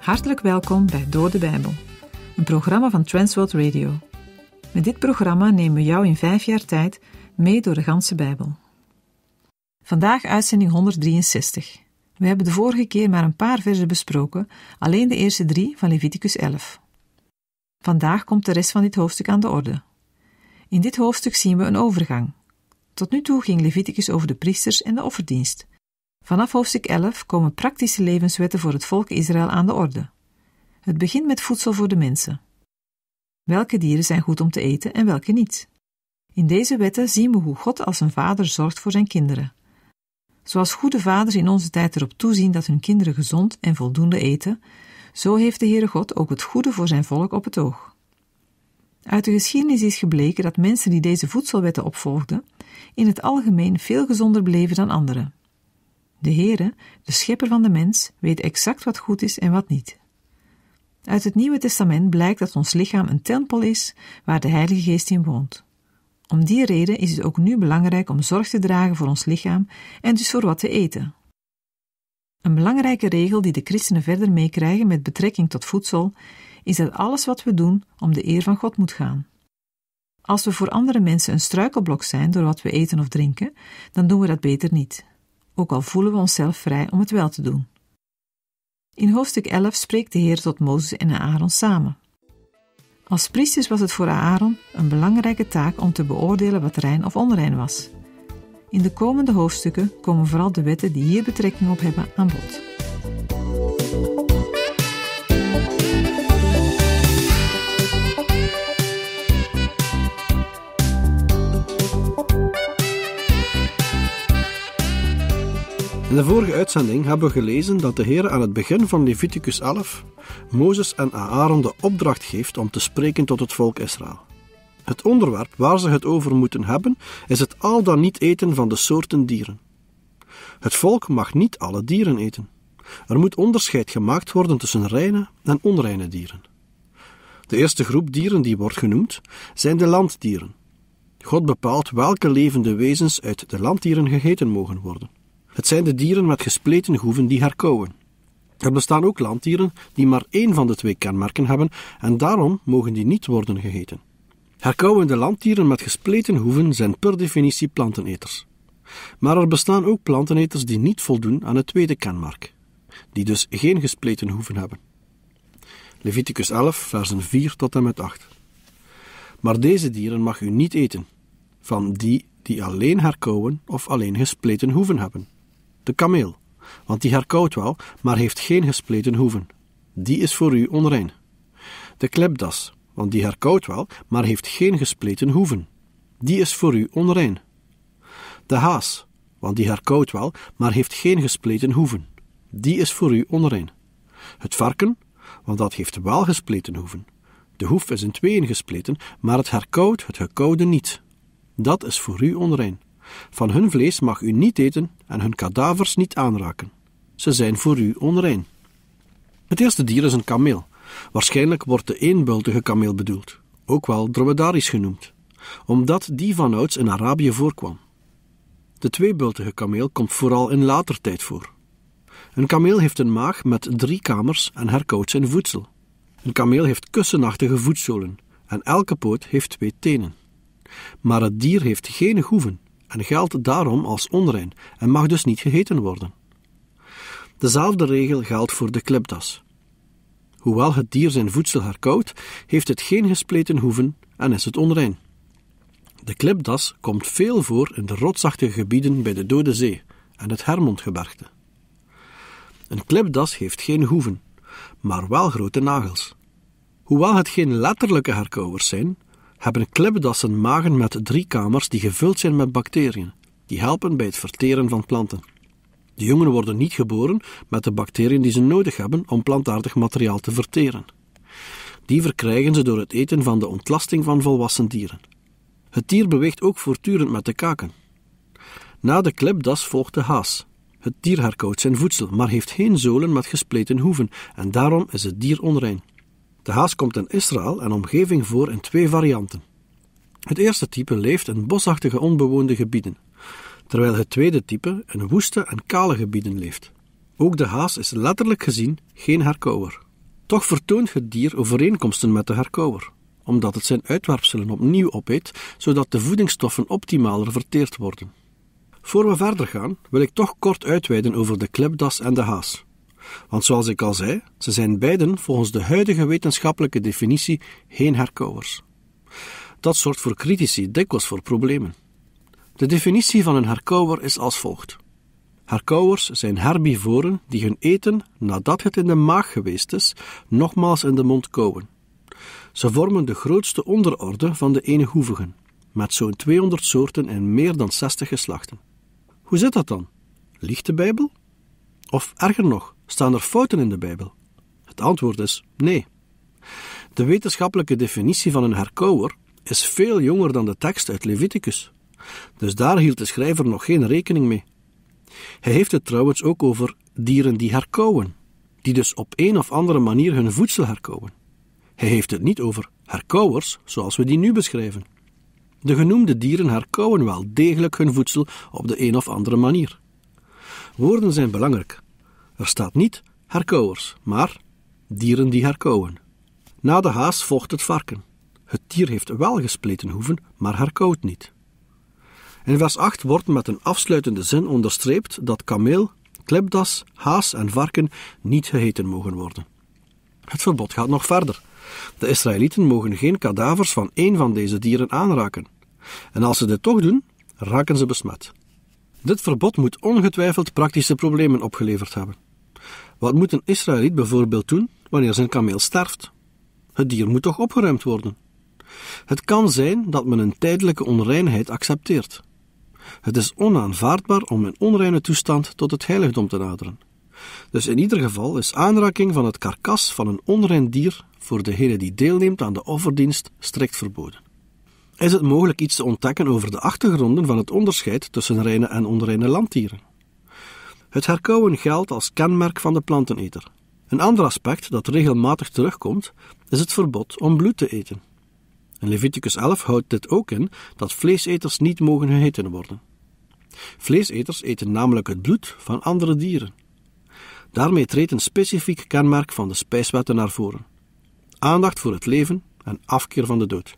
Hartelijk welkom bij Door de Bijbel, een programma van Transworld Radio. Met dit programma nemen we jou in vijf jaar tijd mee door de ganse Bijbel. Vandaag uitzending 163. We hebben de vorige keer maar een paar versen besproken, alleen de eerste drie van Leviticus 11. Vandaag komt de rest van dit hoofdstuk aan de orde. In dit hoofdstuk zien we een overgang. Tot nu toe ging Leviticus over de priesters en de offerdienst. Vanaf hoofdstuk 11 komen praktische levenswetten voor het volk Israël aan de orde. Het begint met voedsel voor de mensen. Welke dieren zijn goed om te eten en welke niet? In deze wetten zien we hoe God als een vader zorgt voor zijn kinderen. Zoals goede vaders in onze tijd erop toezien dat hun kinderen gezond en voldoende eten, zo heeft de Heere God ook het goede voor zijn volk op het oog. Uit de geschiedenis is gebleken dat mensen die deze voedselwetten opvolgden, in het algemeen veel gezonder bleven dan anderen. De Heere, de schepper van de mens, weet exact wat goed is en wat niet. Uit het Nieuwe Testament blijkt dat ons lichaam een tempel is waar de Heilige Geest in woont. Om die reden is het ook nu belangrijk om zorg te dragen voor ons lichaam en dus voor wat te eten. Een belangrijke regel die de christenen verder meekrijgen met betrekking tot voedsel is dat alles wat we doen om de eer van God moet gaan. Als we voor andere mensen een struikelblok zijn door wat we eten of drinken, dan doen we dat beter niet, ook al voelen we onszelf vrij om het wel te doen. In hoofdstuk 11 spreekt de Heer tot Mozes en Aaron samen. Als priestes was het voor Aaron een belangrijke taak om te beoordelen wat rein of onrein was. In de komende hoofdstukken komen vooral de wetten die hier betrekking op hebben aan bod. In de vorige uitzending hebben we gelezen dat de Heer aan het begin van Leviticus 11 Mozes en Aaron de opdracht geeft om te spreken tot het volk Israël. Het onderwerp waar ze het over moeten hebben is het al dan niet eten van de soorten dieren. Het volk mag niet alle dieren eten. Er moet onderscheid gemaakt worden tussen reine en onreine dieren. De eerste groep dieren die wordt genoemd zijn de landdieren. God bepaalt welke levende wezens uit de landdieren gegeten mogen worden. Het zijn de dieren met gespleten hoeven die herkauwen. Er bestaan ook landdieren die maar één van de twee kenmerken hebben en daarom mogen die niet worden gegeten. Herkauwende landdieren met gespleten hoeven zijn per definitie planteneters. Maar er bestaan ook planteneters die niet voldoen aan het tweede kenmerk, die dus geen gespleten hoeven hebben. Leviticus 11, versen 4 tot en met 8. Maar deze dieren mag u niet eten, van die die alleen herkauwen of alleen gespleten hoeven hebben de kameel, want die herkoudt wel, maar heeft geen gespleten hoeven. Die is voor u onrein. De klepdas, want die herkoudt wel, maar heeft geen gespleten hoeven. Die is voor u onrein. De haas, want die herkoudt wel, maar heeft geen gespleten hoeven. Die is voor u onrein. Het varken, want dat heeft wel gespleten hoeven. De hoef is in tweeën gespleten, maar het herkoudt het gekoude niet. Dat is voor u onrein. Van hun vlees mag u niet eten en hun kadavers niet aanraken. Ze zijn voor u onrein. Het eerste dier is een kameel. Waarschijnlijk wordt de eenbultige kameel bedoeld, ook wel dromedaris genoemd, omdat die vanouds in Arabië voorkwam. De tweebultige kameel komt vooral in later tijd voor. Een kameel heeft een maag met drie kamers en herkoudt zijn voedsel. Een kameel heeft kussenachtige voetzolen en elke poot heeft twee tenen. Maar het dier heeft geen hoeven en geldt daarom als onrein en mag dus niet gegeten worden. Dezelfde regel geldt voor de klipdas. Hoewel het dier zijn voedsel herkauwt, heeft het geen gespleten hoeven en is het onrein. De klipdas komt veel voor in de rotsachtige gebieden bij de Dode Zee en het Hermondgebergte. Een klipdas heeft geen hoeven, maar wel grote nagels. Hoewel het geen letterlijke herkauwers zijn, hebben klipdassen magen met drie kamers die gevuld zijn met bacteriën, die helpen bij het verteren van planten. De jongen worden niet geboren met de bacteriën die ze nodig hebben om plantaardig materiaal te verteren. Die verkrijgen ze door het eten van de ontlasting van volwassen dieren. Het dier beweegt ook voortdurend met de kaken. Na de klipdas volgt de haas. Het dier herkoudt zijn voedsel, maar heeft geen zolen met gespleten hoeven en daarom is het dier onrein. De haas komt in Israël en omgeving voor in twee varianten. Het eerste type leeft in bosachtige onbewoonde gebieden, terwijl het tweede type in woeste en kale gebieden leeft. Ook de haas is letterlijk gezien geen herkouwer. Toch vertoont het dier overeenkomsten met de herkouwer, omdat het zijn uitwerpselen opnieuw opeet, zodat de voedingsstoffen optimaler verteerd worden. Voor we verder gaan, wil ik toch kort uitweiden over de klipdas en de haas. Want zoals ik al zei, ze zijn beiden volgens de huidige wetenschappelijke definitie geen herkauwers. Dat zorgt voor critici dikwijls voor problemen. De definitie van een herkauwer is als volgt. Herkauwers zijn herbivoren die hun eten, nadat het in de maag geweest is, nogmaals in de mond kouwen. Ze vormen de grootste onderorde van de eenhoevigen, met zo'n 200 soorten en meer dan 60 geslachten. Hoe zit dat dan? Ligt de Bijbel? Of erger nog, Staan er fouten in de Bijbel? Het antwoord is nee. De wetenschappelijke definitie van een herkouwer is veel jonger dan de tekst uit Leviticus. Dus daar hield de schrijver nog geen rekening mee. Hij heeft het trouwens ook over dieren die herkouwen, die dus op een of andere manier hun voedsel herkauwen. Hij heeft het niet over herkouwers zoals we die nu beschrijven. De genoemde dieren herkauwen wel degelijk hun voedsel op de een of andere manier. Woorden zijn belangrijk, er staat niet herkouwers, maar dieren die herkouden. Na de haas volgt het varken. Het dier heeft wel gespleten hoeven, maar herkauwt niet. In vers 8 wordt met een afsluitende zin onderstreept dat kameel, klipdas, haas en varken niet geheten mogen worden. Het verbod gaat nog verder. De Israëlieten mogen geen kadavers van één van deze dieren aanraken. En als ze dit toch doen, raken ze besmet. Dit verbod moet ongetwijfeld praktische problemen opgeleverd hebben. Wat moet een Israëliet bijvoorbeeld doen wanneer zijn kameel sterft? Het dier moet toch opgeruimd worden? Het kan zijn dat men een tijdelijke onreinheid accepteert. Het is onaanvaardbaar om een onreine toestand tot het heiligdom te naderen. Dus in ieder geval is aanraking van het karkas van een onrein dier voor de degene die deelneemt aan de offerdienst strikt verboden. Is het mogelijk iets te ontdekken over de achtergronden van het onderscheid tussen reine en onreine landdieren? Het herkauwen geldt als kenmerk van de planteneter. Een ander aspect dat regelmatig terugkomt is het verbod om bloed te eten. In Leviticus 11 houdt dit ook in dat vleeseters niet mogen gegeten worden. Vleeseters eten namelijk het bloed van andere dieren. Daarmee treedt een specifiek kenmerk van de spijswetten naar voren: aandacht voor het leven en afkeer van de dood.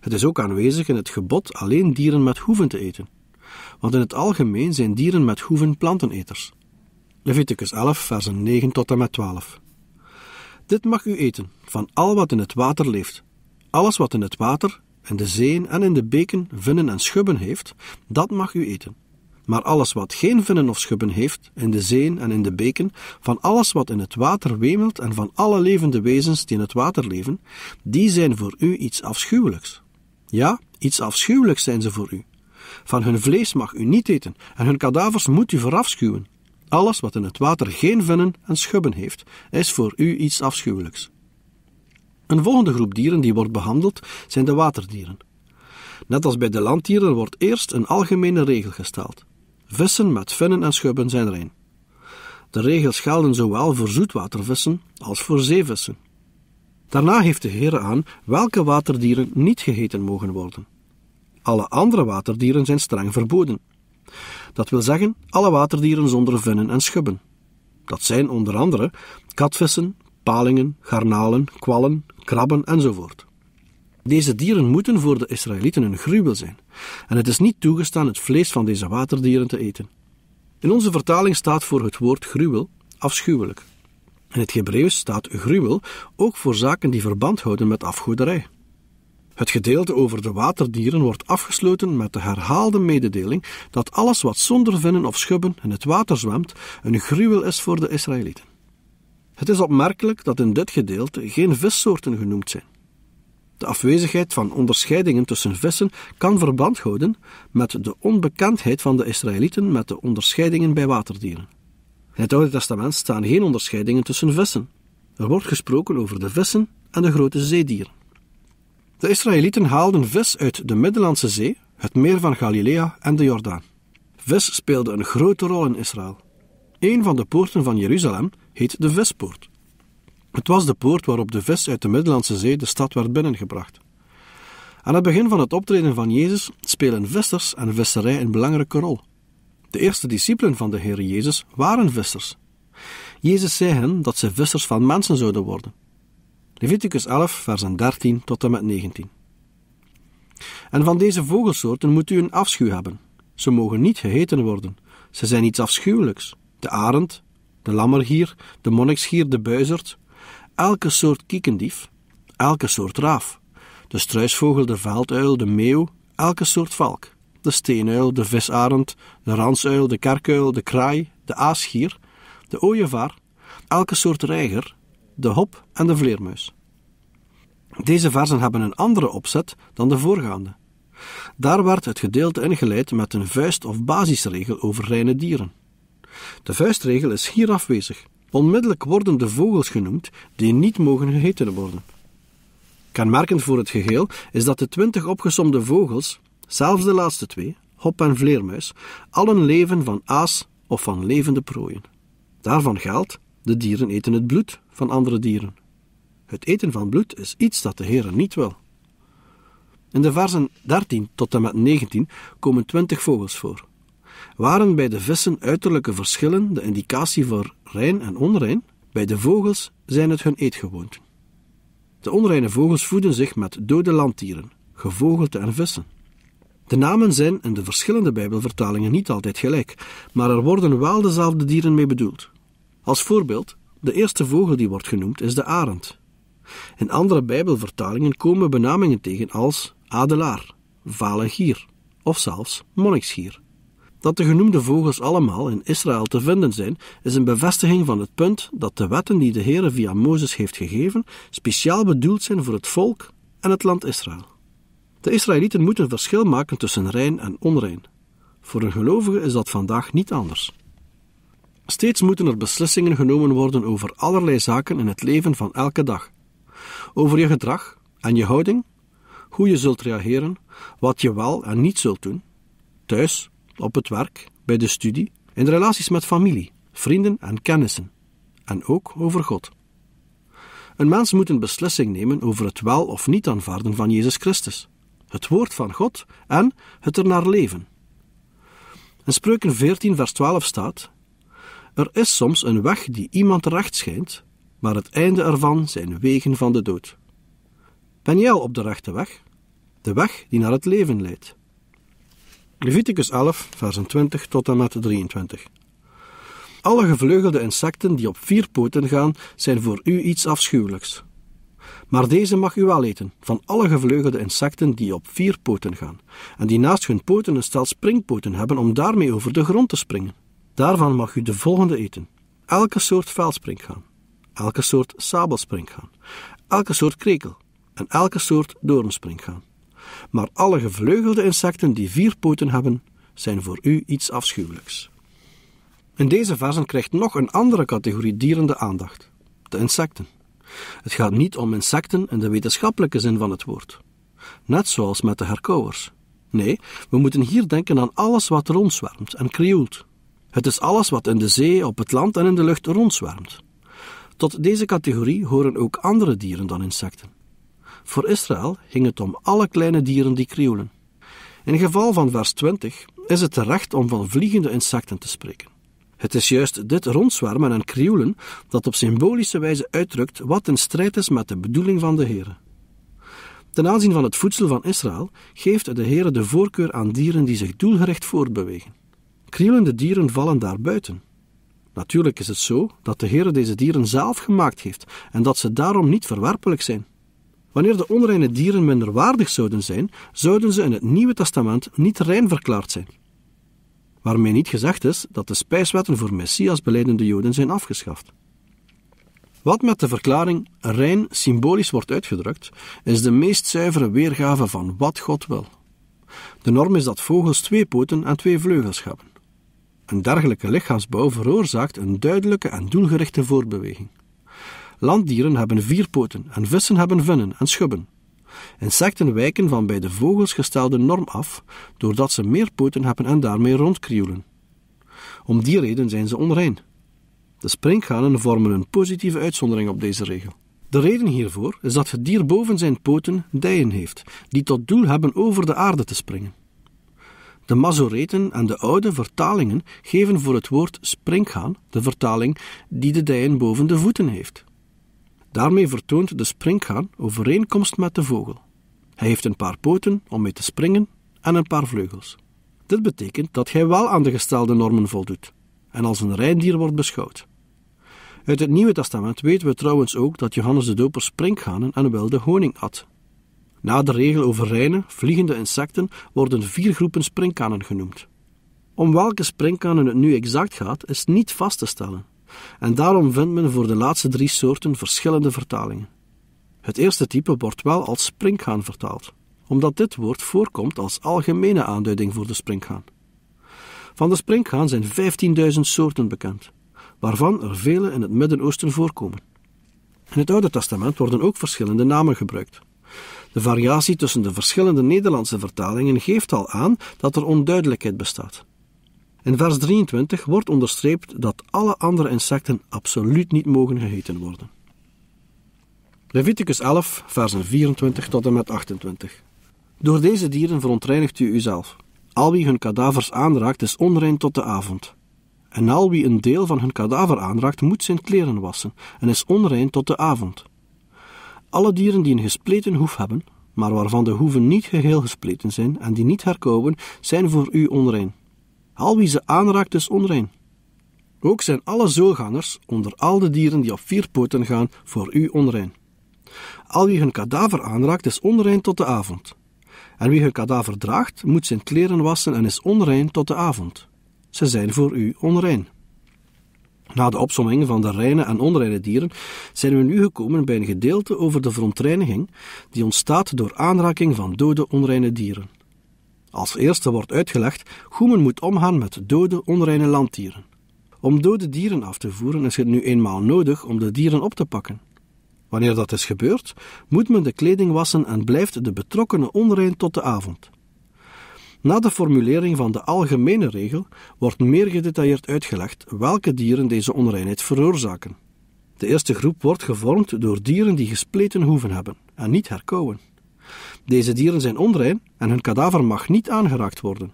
Het is ook aanwezig in het gebod alleen dieren met hoeven te eten want in het algemeen zijn dieren met hoeven planteneters. Leviticus 11, versen 9 tot en met 12. Dit mag u eten, van al wat in het water leeft. Alles wat in het water, in de zeeën en in de beken vinnen en schubben heeft, dat mag u eten. Maar alles wat geen vinnen of schubben heeft, in de zeeën en in de beken, van alles wat in het water wemelt en van alle levende wezens die in het water leven, die zijn voor u iets afschuwelijks. Ja, iets afschuwelijks zijn ze voor u. Van hun vlees mag u niet eten en hun kadavers moet u verafschuwen. Alles wat in het water geen vennen en schubben heeft, is voor u iets afschuwelijks. Een volgende groep dieren die wordt behandeld zijn de waterdieren. Net als bij de landdieren wordt eerst een algemene regel gesteld. Vissen met vinnen en schubben zijn rein. De regels gelden zowel voor zoetwatervissen als voor zeevissen. Daarna geeft de Heer aan welke waterdieren niet gegeten mogen worden. Alle andere waterdieren zijn streng verboden. Dat wil zeggen, alle waterdieren zonder vinnen en schubben. Dat zijn onder andere katvissen, palingen, garnalen, kwallen, krabben enzovoort. Deze dieren moeten voor de Israëlieten een gruwel zijn, en het is niet toegestaan het vlees van deze waterdieren te eten. In onze vertaling staat voor het woord gruwel afschuwelijk. In het Hebreeuws staat gruwel ook voor zaken die verband houden met afgoderij. Het gedeelte over de waterdieren wordt afgesloten met de herhaalde mededeling dat alles wat zonder vinnen of schubben in het water zwemt een gruwel is voor de Israëlieten. Het is opmerkelijk dat in dit gedeelte geen vissoorten genoemd zijn. De afwezigheid van onderscheidingen tussen vissen kan verband houden met de onbekendheid van de Israëlieten met de onderscheidingen bij waterdieren. In het Oude Testament staan geen onderscheidingen tussen vissen. Er wordt gesproken over de vissen en de grote zeedieren. De Israëlieten haalden vis uit de Middellandse Zee, het meer van Galilea en de Jordaan. Vis speelde een grote rol in Israël. Een van de poorten van Jeruzalem heet de Vispoort. Het was de poort waarop de vis uit de Middellandse Zee de stad werd binnengebracht. Aan het begin van het optreden van Jezus spelen vissers en visserij een belangrijke rol. De eerste discipelen van de Heer Jezus waren vissers. Jezus zei hen dat ze vissers van mensen zouden worden. Leviticus 11, versen 13 tot en met 19. En van deze vogelsoorten moet u een afschuw hebben. Ze mogen niet geheten worden. Ze zijn iets afschuwelijks. De arend, de lammergier, de monniksgier, de buizerd. Elke soort kiekendief, elke soort raaf. De struisvogel, de velduil, de meeuw, elke soort valk. De steenuil, de visarend, de ransuil, de kerkuil, de kraai, de aasgier, de ooievaar. Elke soort reiger, de hop en de vleermuis. Deze versen hebben een andere opzet dan de voorgaande. Daar werd het gedeelte ingeleid met een vuist- of basisregel over reine dieren. De vuistregel is hier afwezig. Onmiddellijk worden de vogels genoemd die niet mogen gegeten worden. Kenmerkend voor het geheel is dat de twintig opgesomde vogels, zelfs de laatste twee, hop en vleermuis, allen leven van aas of van levende prooien. Daarvan geldt de dieren eten het bloed van andere dieren. Het eten van bloed is iets dat de Heer niet wil. In de versen 13 tot en met 19 komen 20 vogels voor. Waren bij de vissen uiterlijke verschillen de indicatie voor rein en onrein? Bij de vogels zijn het hun eetgewoonten. De onreine vogels voeden zich met dode landdieren, gevogelte en vissen. De namen zijn in de verschillende Bijbelvertalingen niet altijd gelijk, maar er worden wel dezelfde dieren mee bedoeld. Als voorbeeld, de eerste vogel die wordt genoemd is de arend. In andere Bijbelvertalingen komen benamingen tegen als adelaar, valengier of zelfs monniksgier. Dat de genoemde vogels allemaal in Israël te vinden zijn, is een bevestiging van het punt dat de wetten die de Heer via Mozes heeft gegeven speciaal bedoeld zijn voor het volk en het land Israël. De Israëlieten moeten verschil maken tussen rein en onrein. Voor een gelovige is dat vandaag niet anders. Steeds moeten er beslissingen genomen worden over allerlei zaken in het leven van elke dag. Over je gedrag en je houding, hoe je zult reageren, wat je wel en niet zult doen, thuis, op het werk, bij de studie, in de relaties met familie, vrienden en kennissen, en ook over God. Een mens moet een beslissing nemen over het wel of niet aanvaarden van Jezus Christus, het woord van God en het ernaar leven. In Spreuken 14, vers 12 staat: er is soms een weg die iemand recht schijnt, maar het einde ervan zijn wegen van de dood. Ben jij op de rechte weg? De weg die naar het leven leidt. Leviticus 11, versen 20 tot en met 23. Alle gevleugelde insecten die op vier poten gaan, zijn voor u iets afschuwelijks. Maar deze mag u wel eten, van alle gevleugelde insecten die op vier poten gaan, en die naast hun poten een stel springpoten hebben om daarmee over de grond te springen. Daarvan mag u de volgende eten: elke soort vuilspringgaan. elke soort sabelspringgaan, elke soort krekel en elke soort doornspringgaan. Maar alle gevleugelde insecten die vier poten hebben, zijn voor u iets afschuwelijks. In deze versen krijgt nog een andere categorie dieren de aandacht: de insecten. Het gaat niet om insecten in de wetenschappelijke zin van het woord, net zoals met de herkauwers. Nee, we moeten hier denken aan alles wat rondzwermt en krioelt, het is alles wat in de zee, op het land en in de lucht rondzwarmt. Tot deze categorie horen ook andere dieren dan insecten. Voor Israël ging het om alle kleine dieren die krioelen. In geval van vers 20 is het terecht om van vliegende insecten te spreken. Het is juist dit rondzwermen en krioelen dat op symbolische wijze uitdrukt wat in strijd is met de bedoeling van de Heer. Ten aanzien van het voedsel van Israël geeft de Heer de voorkeur aan dieren die zich doelgericht voortbewegen. Krielende dieren vallen daar buiten. Natuurlijk is het zo dat de Heer deze dieren zelf gemaakt heeft en dat ze daarom niet verwerpelijk zijn. Wanneer de onreine dieren minder waardig zouden zijn, zouden ze in het Nieuwe Testament niet rein verklaard zijn. Waarmee niet gezegd is dat de spijswetten voor Messias beleidende Joden zijn afgeschaft. Wat met de verklaring rein symbolisch wordt uitgedrukt, is de meest zuivere weergave van wat God wil. De norm is dat vogels twee poten en twee vleugels hebben. Een dergelijke lichaamsbouw veroorzaakt een duidelijke en doelgerichte voortbeweging. Landdieren hebben vier poten en vissen hebben vinnen en schubben. Insecten wijken van bij de vogels gestelde norm af doordat ze meer poten hebben en daarmee rondkrioelen. Om die reden zijn ze onrein. De springganen vormen een positieve uitzondering op deze regel. De reden hiervoor is dat het dier boven zijn poten dijen heeft, die tot doel hebben over de aarde te springen. De Mazoreten en de oude vertalingen geven voor het woord springgaan de vertaling die de dijen boven de voeten heeft. Daarmee vertoont de springgaan overeenkomst met de vogel. Hij heeft een paar poten om mee te springen en een paar vleugels. Dit betekent dat hij wel aan de gestelde normen voldoet en als een rendier wordt beschouwd. Uit het Nieuwe Testament weten we trouwens ook dat Johannes de Doper springganen en wilde honing at. Na de regel over reine, vliegende insecten worden vier groepen springkanen genoemd. Om welke springkanen het nu exact gaat, is niet vast te stellen. En daarom vindt men voor de laatste drie soorten verschillende vertalingen. Het eerste type wordt wel als springkaan vertaald, omdat dit woord voorkomt als algemene aanduiding voor de springkaan. Van de springhaan zijn 15.000 soorten bekend, waarvan er vele in het Midden-Oosten voorkomen. In het Oude Testament worden ook verschillende namen gebruikt. De variatie tussen de verschillende Nederlandse vertalingen geeft al aan dat er onduidelijkheid bestaat. In vers 23 wordt onderstreept dat alle andere insecten absoluut niet mogen gegeten worden. Leviticus 11, versen 24 tot en met 28. Door deze dieren verontreinigt u uzelf. Al wie hun kadavers aanraakt is onrein tot de avond. En al wie een deel van hun kadaver aanraakt moet zijn kleren wassen en is onrein tot de avond. Alle dieren die een gespleten hoef hebben, maar waarvan de hoeven niet geheel gespleten zijn en die niet herkomen, zijn voor u onrein. Al wie ze aanraakt is onrein. Ook zijn alle zoogangers, onder al de dieren die op vier poten gaan, voor u onrein. Al wie hun kadaver aanraakt is onrein tot de avond. En wie hun kadaver draagt, moet zijn kleren wassen en is onrein tot de avond. Ze zijn voor u onrein. Na de opsomming van de reine en onreine dieren zijn we nu gekomen bij een gedeelte over de verontreiniging die ontstaat door aanraking van dode onreine dieren. Als eerste wordt uitgelegd hoe men moet omgaan met dode onreine landdieren. Om dode dieren af te voeren is het nu eenmaal nodig om de dieren op te pakken. Wanneer dat is gebeurd, moet men de kleding wassen en blijft de betrokkenen onrein tot de avond. Na de formulering van de algemene regel wordt meer gedetailleerd uitgelegd welke dieren deze onreinheid veroorzaken. De eerste groep wordt gevormd door dieren die gespleten hoeven hebben en niet herkouwen. Deze dieren zijn onrein en hun kadaver mag niet aangeraakt worden.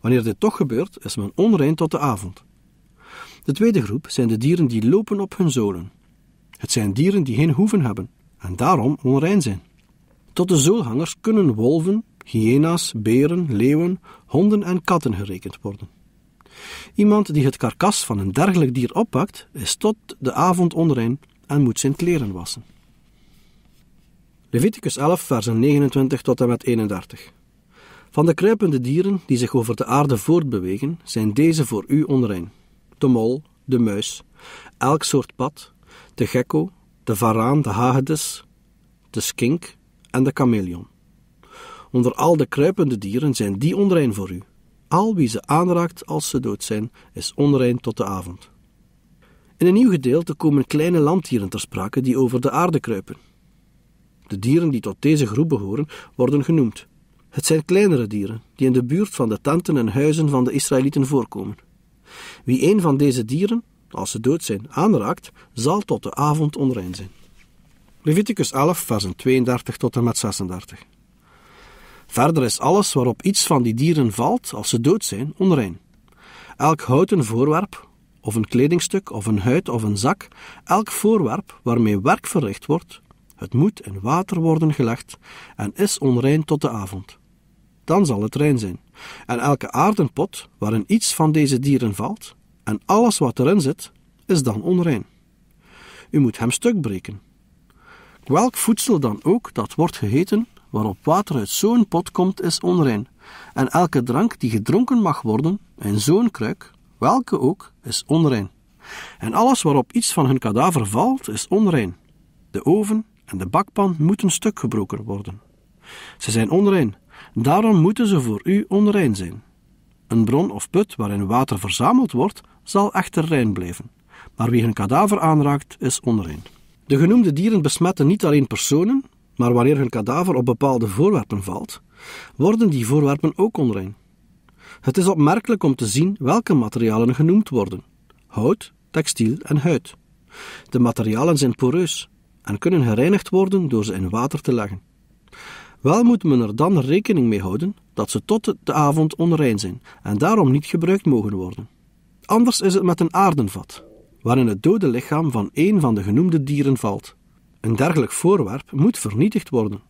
Wanneer dit toch gebeurt, is men onrein tot de avond. De tweede groep zijn de dieren die lopen op hun zolen. Het zijn dieren die geen hoeven hebben en daarom onrein zijn. Tot de zoolhangers kunnen wolven, hyena's, beren, leeuwen, honden en katten gerekend worden. Iemand die het karkas van een dergelijk dier oppakt, is tot de avond onrein en moet zijn kleren wassen. Leviticus 11, versen 29 tot en met 31. Van de kruipende dieren die zich over de aarde voortbewegen, zijn deze voor u onrein: de mol, de muis, elk soort pad, de gekko, de varaan, de hagedis, de skink en de chameleon. Onder al de kruipende dieren zijn die onrein voor u. Al wie ze aanraakt als ze dood zijn, is onrein tot de avond. In een nieuw gedeelte komen kleine landdieren ter sprake die over de aarde kruipen. De dieren die tot deze groep behoren worden genoemd. Het zijn kleinere dieren die in de buurt van de tenten en huizen van de Israëlieten voorkomen. Wie een van deze dieren, als ze dood zijn, aanraakt, zal tot de avond onrein zijn. Leviticus 11, versen 32 tot en met 36. Verder is alles waarop iets van die dieren valt als ze dood zijn, onrein. Elk houten voorwerp, of een kledingstuk, of een huid, of een zak, elk voorwerp waarmee werk verricht wordt, het moet in water worden gelegd en is onrein tot de avond. Dan zal het rein zijn. En elke aardenpot waarin iets van deze dieren valt, en alles wat erin zit, is dan onrein. U moet hem stuk breken. Welk voedsel dan ook dat wordt gegeten waarop water uit zo'n pot komt, is onrein. En elke drank die gedronken mag worden, in zo'n kruik, welke ook, is onrein. En alles waarop iets van hun kadaver valt, is onrein. De oven en de bakpan moeten stuk gebroken worden. Ze zijn onrein, daarom moeten ze voor u onrein zijn. Een bron of put waarin water verzameld wordt, zal echter rein blijven. Maar wie hun kadaver aanraakt, is onrein. De genoemde dieren besmetten niet alleen personen, maar wanneer hun kadaver op bepaalde voorwerpen valt, worden die voorwerpen ook onrein. Het is opmerkelijk om te zien welke materialen genoemd worden: hout, textiel en huid. De materialen zijn poreus en kunnen gereinigd worden door ze in water te leggen. Wel moet men er dan rekening mee houden dat ze tot de avond onrein zijn en daarom niet gebruikt mogen worden. Anders is het met een aardenvat, waarin het dode lichaam van één van de genoemde dieren valt. Een dergelijk voorwerp moet vernietigd worden.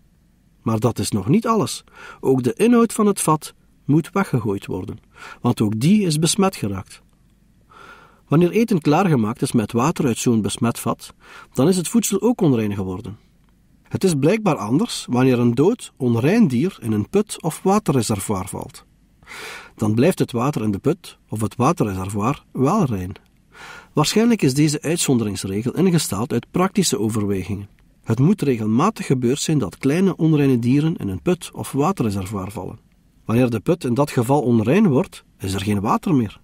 Maar dat is nog niet alles. Ook de inhoud van het vat moet weggegooid worden, want ook die is besmet geraakt. Wanneer eten klaargemaakt is met water uit zo'n besmet vat, dan is het voedsel ook onrein geworden. Het is blijkbaar anders wanneer een dood, onrein dier in een put of waterreservoir valt. Dan blijft het water in de put of het waterreservoir wel rein. Waarschijnlijk is deze uitzonderingsregel ingesteld uit praktische overwegingen. Het moet regelmatig gebeurd zijn dat kleine onreine dieren in een put of waterreservoir vallen. Wanneer de put in dat geval onrein wordt, is er geen water meer.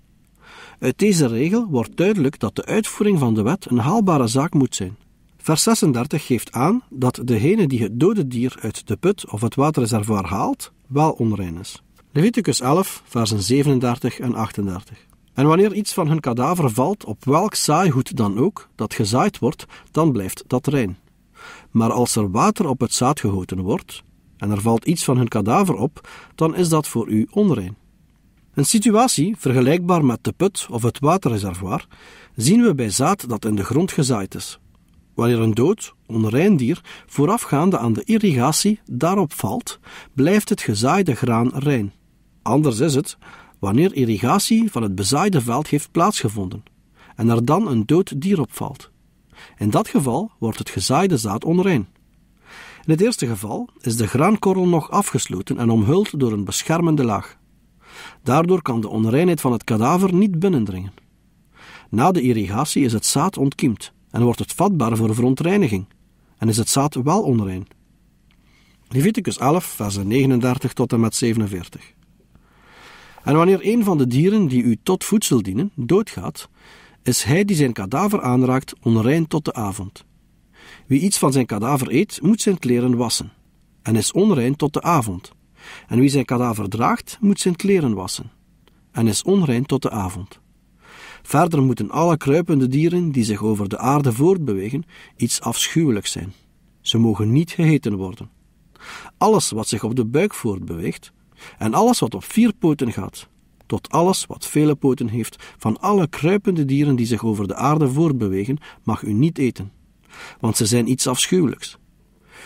Uit deze regel wordt duidelijk dat de uitvoering van de wet een haalbare zaak moet zijn. Vers 36 geeft aan dat degene die het dode dier uit de put of het waterreservoir haalt, wel onrein is. Leviticus 11, versen 37 en 38. En wanneer iets van hun kadaver valt, op welk zaaigoed dan ook, dat gezaaid wordt, dan blijft dat rein. Maar als er water op het zaad gegoten wordt, en er valt iets van hun kadaver op, dan is dat voor u onrein. Een situatie vergelijkbaar met de put of het waterreservoir zien we bij zaad dat in de grond gezaaid is. Wanneer een dood, onrein dier voorafgaande aan de irrigatie daarop valt, blijft het gezaaide graan rein. Anders is het wanneer irrigatie van het bezaaide veld heeft plaatsgevonden en er dan een dood dier opvalt. In dat geval wordt het gezaaide zaad onrein. In het eerste geval is de graankorrel nog afgesloten en omhuld door een beschermende laag. Daardoor kan de onreinheid van het kadaver niet binnendringen. Na de irrigatie is het zaad ontkiemd en wordt het vatbaar voor verontreiniging en is het zaad wel onrein. Leviticus 11, versen 39 tot en met 47. En wanneer een van de dieren die u tot voedsel dienen doodgaat, is hij die zijn kadaver aanraakt onrein tot de avond. Wie iets van zijn kadaver eet, moet zijn kleren wassen, en is onrein tot de avond. En wie zijn kadaver draagt, moet zijn kleren wassen, en is onrein tot de avond. Verder moeten alle kruipende dieren die zich over de aarde voortbewegen iets afschuwelijks zijn. Ze mogen niet geheten worden. Alles wat zich op de buik voortbeweegt, en alles wat op vier poten gaat, tot alles wat vele poten heeft, van alle kruipende dieren die zich over de aarde voortbewegen, mag u niet eten, want ze zijn iets afschuwelijks.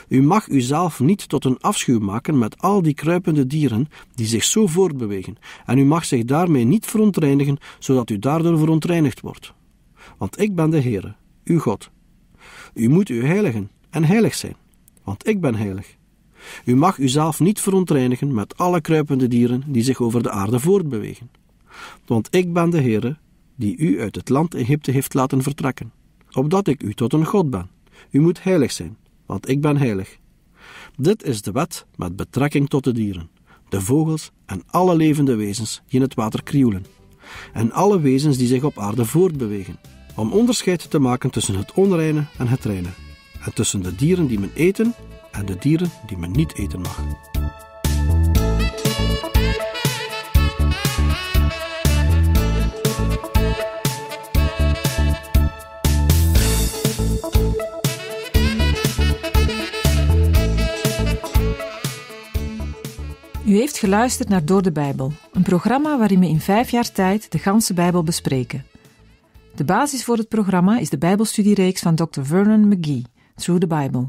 U mag uzelf niet tot een afschuw maken met al die kruipende dieren die zich zo voortbewegen, en u mag zich daarmee niet verontreinigen, zodat u daardoor verontreinigd wordt. Want ik ben de Heere, uw God. U moet u heiligen en heilig zijn, want ik ben heilig. U mag uzelf niet verontreinigen met alle kruipende dieren die zich over de aarde voortbewegen. Want ik ben de Heere, die u uit het land Egypte heeft laten vertrekken, opdat ik u tot een God ben. U moet heilig zijn, want ik ben heilig. Dit is de wet met betrekking tot de dieren, de vogels en alle levende wezens die in het water krioelen, en alle wezens die zich op aarde voortbewegen, om onderscheid te maken tussen het onreine en het reine, en tussen de dieren die men eten de dieren die men niet eten mag. U heeft geluisterd naar Door de Bijbel, een programma waarin we in vijf jaar tijd de ganse Bijbel bespreken. De basis voor het programma is de Bijbelstudiereeks van Dr. Vernon McGee, Through the Bible.